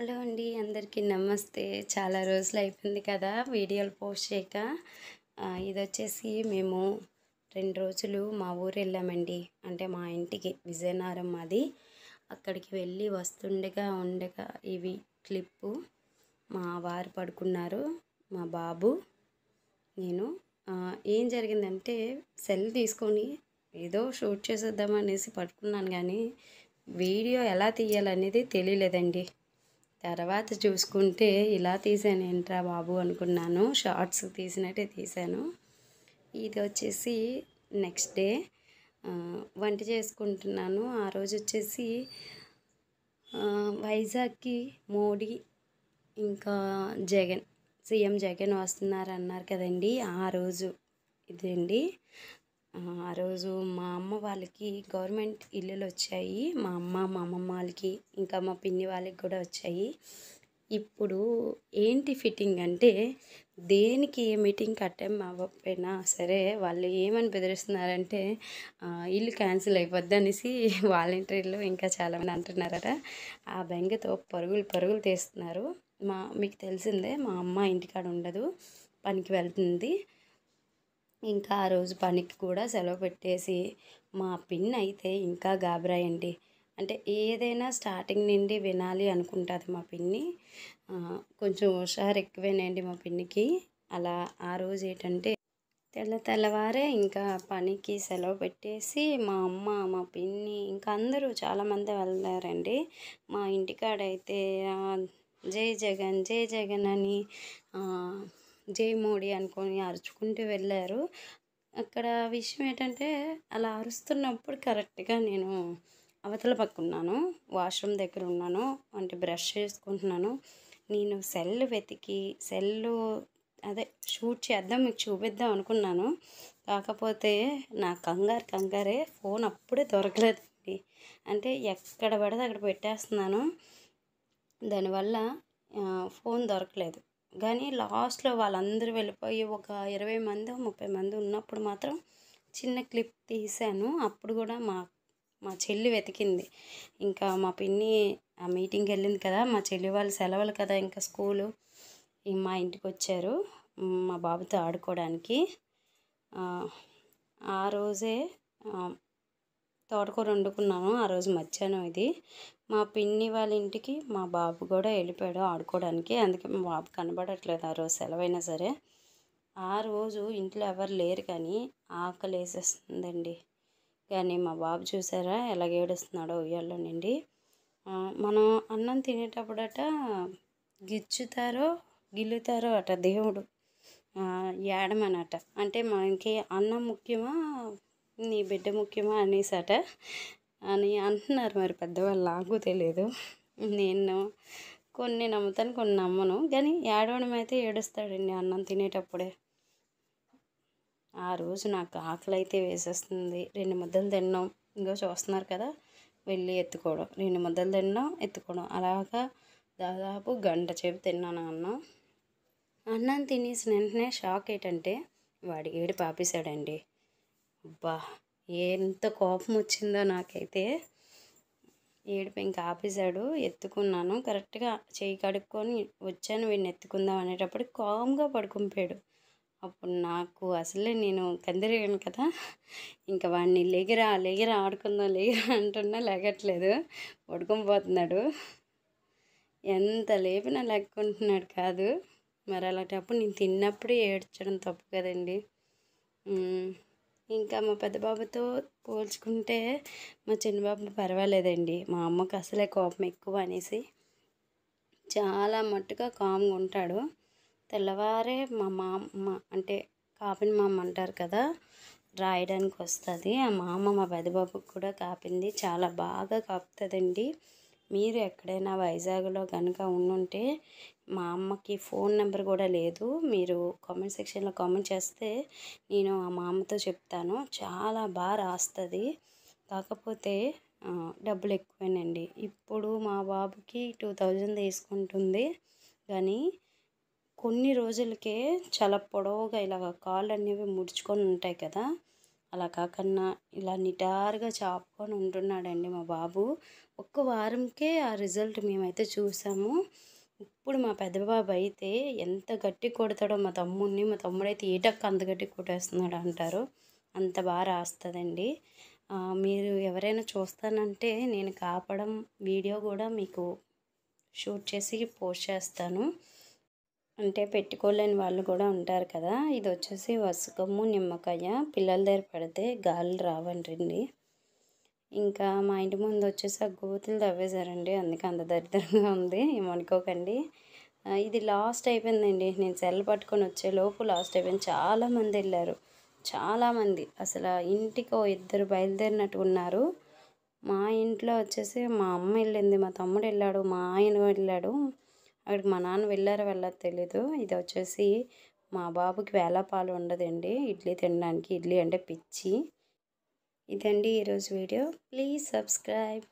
hello అండి అందరికీ నమస్తే చాలా రోజులు అయిపోయింది కదా వీడియోలు పోస్ట్ చేయక ఇది వచ్చేసి మేము రెండు రోజులు మా ఊరు వెళ్ళామండి అంటే మా ఇంటికి విజయనగరం మాది అక్కడికి వెళ్ళి వస్తుండగా ఉండగా ఇవి క్లిప్పు మా వారు పడుకున్నారు మా బాబు నేను ఏం జరిగిందంటే సెల్ తీసుకొని ఏదో షూట్ చేసేద్దామనేసి పట్టుకున్నాను కానీ వీడియో ఎలా తీయాలనేది తెలియలేదండి తర్వాత చూసుకుంటే ఇలా తీసాను ఏంట్రా బాబు అనుకున్నాను షార్ట్స్ తీసినట్టే తీసాను ఇది వచ్చేసి నెక్స్ట్ డే వంట చేసుకుంటున్నాను ఆ రోజు వచ్చేసి వైజాగ్కి మోడీ ఇంకా జగన్ సీఎం జగన్ వస్తున్నారు అన్నారు కదండి ఆ రోజు ఇదండి ఆ రోజు మా అమ్మ వాళ్ళకి గవర్నమెంట్ ఇల్లులు వచ్చాయి మా అమ్మ మా అమ్మమ్మ వాళ్ళకి ఇంకా మా పిన్ని వాళ్ళకి కూడా వచ్చాయి ఇప్పుడు ఏంటి ఫిట్టింగ్ అంటే దేనికి ఏ మీటింగ్ అటెంప్ అవ్వకపోయినా సరే వాళ్ళు ఏమని బెదిరిస్తున్నారంటే ఇల్లు క్యాన్సిల్ అయిపోద్ది అనేసి వాలంటీర్లు ఇంకా చాలామంది అంటున్నారట ఆ బెంగతో పరుగులు పరుగులు తీస్తున్నారు మా మీకు తెలిసిందే మా అమ్మ ఇంటికాడ ఉండదు పనికి వెళ్తుంది ఇంకా ఆ రోజు పనికి కూడా సెలవు పెట్టేసి మా పిన్ అయితే ఇంకా గాబరాయండి అంటే ఏదైనా స్టార్టింగ్ నుండి వినాలి అనుకుంటుంది మా పిన్ని కొంచెం హుషారు ఎక్కువేనండి మా పిన్నికి అలా ఆ రోజు ఏంటంటే తెల్ల తెల్లవారే ఇంకా పనికి సెలవు పెట్టేసి మా అమ్మ మా పిన్ని ఇంకా అందరూ చాలామంది వెళ్ళారండి మా ఇంటికాడైతే జై జగన్ జై జగన్ అని జై మోడీ అనుకొని అరుచుకుంటూ వెళ్ళారు అక్కడ విషయం ఏంటంటే అలా అరుస్తున్నప్పుడు కరెక్ట్గా నేను అవతల ఉన్నాను వాష్రూమ్ దగ్గర ఉన్నాను అంటే బ్రష్ చేసుకుంటున్నాను నేను సెల్ వెతికి సెల్లు అదే షూట్ చేద్దాం మీకు చూపిద్దాం అనుకున్నాను కాకపోతే నా కంగారు కంగారే ఫోన్ అప్పుడే దొరకలేదండి అంటే ఎక్కడ పడితే అక్కడ పెట్టేస్తున్నాను దానివల్ల ఫోన్ దొరకలేదు కానీ లాస్ట్లో వాళ్ళందరూ వెళ్ళిపోయి ఒక ఇరవై మంది ముప్పై మంది ఉన్నప్పుడు మాత్రం చిన్న క్లిప్ తీశాను అప్పుడు కూడా మా మా చెల్లి వెతికింది ఇంకా మా పిన్ని ఆ మీటింగ్కి వెళ్ళింది కదా మా చెల్లి వాళ్ళు సెలవులు కదా ఇంకా స్కూలు మా ఇంటికి వచ్చారు మా బాబుతో ఆడుకోవడానికి ఆ రోజే తోటకూర వండుకున్నాను ఆ రోజు మధ్యాహ్నం ఇది మా పిన్ని వాళ్ళ ఇంటికి మా బాబు కూడా వెళ్ళిపోయాడు ఆడుకోవడానికి అందుకే మా బాబు కనబడట్లేదు ఆ రోజు సెలవైనా సరే ఆ రోజు ఇంట్లో ఎవరు లేరు కానీ ఆకలి వేసేస్తుందండి కానీ మా బాబు చూసారా ఎలా ఏడుస్తున్నాడో ఉయ్యాల్లో నుండి మనం అన్నం తినేటప్పుడట గిచ్చుతారో గిల్లుతారో అట దేవుడు ఏడమనట అంటే మనకి అన్నం ముఖ్యమా నీ బిడ్డ ముఖ్యమా అనేసట అని అంటున్నారు మరి పెద్దవాళ్ళు నాకు తెలియదు నేను కొన్ని నమ్ముతాను కొన్ని నమ్మను కానీ ఏడవడం అయితే ఏడుస్తాడండి అన్నం తినేటప్పుడే ఆ రోజు నాకు ఆకలి అయితే వేసేస్తుంది రెండు ముద్దలు తిన్నాం ఇంకో చూస్తున్నారు కదా వెళ్ళి ఎత్తుకోవడం రెండు ముద్దలు తిన్నాం ఎత్తుకోవడం అలాగా దాదాపు గంట చేపు తిన్నాను అన్నం అన్నం తినేసిన వెంటనే షాక్ ఏంటంటే వాడి ఏడు పాపేశాడండి అబ్బా ఎంత కోపం వచ్చిందో నాకైతే ఏడిపి ఇంకా ఆపేశాడు ఎత్తుకున్నాను కరెక్ట్గా చేయి కడుక్కొని వచ్చాను వీడిని ఎత్తుకుందాం అనేటప్పుడు కోపంగా పడుకుంపాడు అప్పుడు నాకు అసలే నేను కందిరిగాను కదా ఇంకా వాడిని లేగిరా లేగిరా ఆడుకుందాం లేగిరా అంటున్నా లేగట్లేదు పోతున్నాడు ఎంత లేపినా లేకుంటున్నాడు కాదు మరి అలాంటప్పుడు నేను తిన్నప్పుడే ఏడ్చడం తప్పు కదండి ఇంకా మా పెద్ద బాబుతో పోల్చుకుంటే మా చిన్నబాబు పర్వాలేదండి మా అమ్మకు అసలే కోపం ఎక్కువ అనేసి చాలా మట్టుగా కామ్గా ఉంటాడు తెల్లవారే మా మామ అంటే కాపిన మామ అంటారు కదా రాయడానికి వస్తుంది ఆ మామ మా పెద్దబాబుకి కూడా కాపింది చాలా బాగా కాపుతుందండి మీరు ఎక్కడైనా వైజాగ్లో కనుక ఉండుంటే మా అమ్మకి ఫోన్ నెంబర్ కూడా లేదు మీరు కామెంట్ సెక్షన్లో కామెంట్ చేస్తే నేను ఆ మా అమ్మతో చెప్తాను చాలా బాగా రాస్తుంది కాకపోతే డబ్బులు ఎక్కువైనండి ఇప్పుడు మా బాబుకి టూ థౌజండ్ తీసుకుంటుంది కానీ కొన్ని రోజులకే చాలా పొడవుగా ఇలా కాళ్ళు అనేవి ముడుచుకొని ఉంటాయి కదా అలా కాకన్నా ఇలా నిటారుగా చాపుకొని ఉంటున్నాడండి మా బాబు ఒక్క వారంకే ఆ రిజల్ట్ మేమైతే చూసాము ఇప్పుడు మా పెద్ద బాబు అయితే ఎంత గట్టి కొడతాడో మా తమ్ముడిని మా తమ్ముడైతే ఏటక్క అంత గట్టి కొట్టేస్తున్నాడు అంటారు అంత బాగా రాస్తుందండి మీరు ఎవరైనా చూస్తానంటే నేను కాపడం వీడియో కూడా మీకు షూట్ చేసి పోస్ట్ చేస్తాను అంటే పెట్టుకోలేని వాళ్ళు కూడా ఉంటారు కదా ఇది వచ్చేసి వసకము నిమ్మకాయ పిల్లల దగ్గర పడితే గాలి రావండి ఇంకా మా ఇంటి ముందు వచ్చేసి ఆ గోతులు తవ్వేశారండి అందుకే అంత దరిద్రంగా ఉంది ఏమనుకోకండి ఇది లాస్ట్ అయిపోయిందండి నేను సెల్ పట్టుకొని వచ్చేలోపు లాస్ట్ అయిపోయింది చాలామంది వెళ్ళారు చాలామంది అసలు ఇంటికి ఇద్దరు బయలుదేరినట్టు ఉన్నారు మా ఇంట్లో వచ్చేసి మా అమ్మ వెళ్ళింది మా తమ్ముడు వెళ్ళాడు మా ఆయన వెళ్ళాడు అక్కడికి మా నాన్న వెళ్ళారు వెళ్ళదు తెలీదు ఇది వచ్చేసి మా బాబుకి వేలపాలు ఉండదండి ఇడ్లీ తినడానికి ఇడ్లీ అంటే పిచ్చి ఇదండి ఈరోజు వీడియో ప్లీజ్ సబ్స్క్రైబ్